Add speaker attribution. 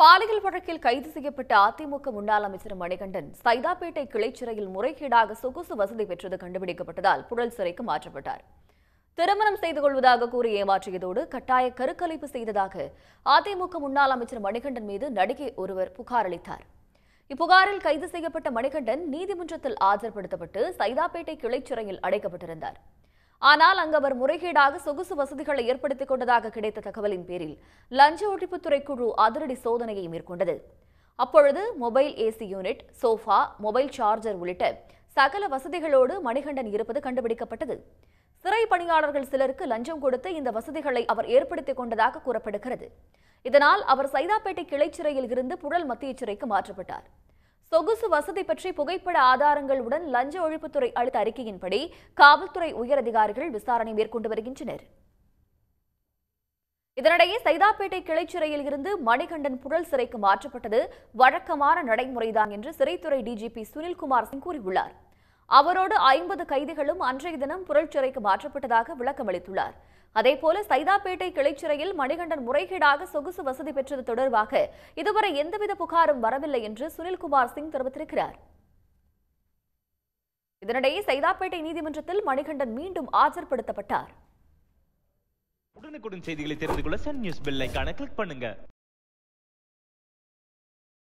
Speaker 1: பாலியல் வழக்கில் கைது செய்யப்பட்ட அதிமுக முன்னாள் அமைச்சர் மணிகண்டன் சைதாப்பேட்டை கிளை சிறையில் முறைகேடாக சொகுசு வசதி பெற்றது கண்டுபிடிக்கப்பட்டதால் புழல் சிறைக்கு மாற்றப்பட்டார் திருமணம் செய்து கொள்வதாக கூறி ஏமாற்றியதோடு கட்டாய கருக்கலைப்பு செய்ததாக அதிமுக முன்னாள் அமைச்சர் மணிகண்டன் மீது நடிகை ஒருவர் புகார் அளித்தார் இப்புகாரில் கைது செய்யப்பட்ட மணிகண்டன் நீதிமன்றத்தில் ஆஜர்படுத்தப்பட்டு சைதாப்பேட்டை கிளை சிறையில் அடைக்கப்பட்டிருந்தார் ஆனால் அங்கு அவர் முறைகேடாக சொகுசு வசதிகளை ஏற்படுத்திக் கொண்டதாக கிடைத்த தகவலின் பேரில் லஞ்ச ஒழிப்புத்துறை குழு அதிரடி சோதனையை மேற்கொண்டது அப்பொழுது mobile AC unit sofa mobile charger உள்ளிட்ட சகல வசதிகளோடு மணிகண்டன் இருப்பது கண்டுபிடிக்கப்பட்டது சிறை பணியாளர்கள் சிலருக்கு லஞ்சம் கொடுத்து இந்த வசதிகளை அவர் ஏற்படுத்திக் கொண்டதாக கூறப்படுகிறது இதனால் அவர் சைதாப்பேட்டை கிளை சிறையில் இருந்து புழல் மத்திய சிறைக்கு மாற்றப்பட்டார் சொகுசு வசதி பற்றி புகைப்பட ஆதாரங்களுடன் லஞ்ச ஒழிப்புத்துறை அளித்த அறிக்கையின்படி காவல்துறை உயரதிகாரிகள் விசாரணை மேற்கொண்டு வருகின்றனர் இதனிடையே சைதாப்பேட்டை கிளை சிறையில் இருந்து மணிகண்டன் புழல் சிறைக்கு மாற்றப்பட்டது வழக்கமான நடைமுறைதான் என்று சிறைத்துறை டிஜிபி சுனில்குமார் சிங் கூறியுள்ளார் அவரோடு ஐம்பது கைதிகளும் அன்றைய தினம் புரட்சிறைக்கு மாற்றப்பட்டதாக விளக்கம் அளித்துள்ளார் அதேபோல சைதாப்பேட்டை கிளைச்சிறையில் மணிகண்டன் முறைகேடாக சொகுசு வசதி பெற்றது தொடர்பாக இதுவரை எந்தவித புகாரும் வரவில்லை என்று சுனில்குமார் சிங் தெரிவித்திருக்கிறார் இதனிடையே சைதாப்பேட்டை நீதிமன்றத்தில் மணிகண்டன் மீண்டும் ஆஜர்படுத்தப்பட்டார் உடனுக்குடன் செய்திகளை தெரிந்து கொள்ள சன் நியூஸ் பெல் ஐக்கான கிளிக் பண்ணுங்க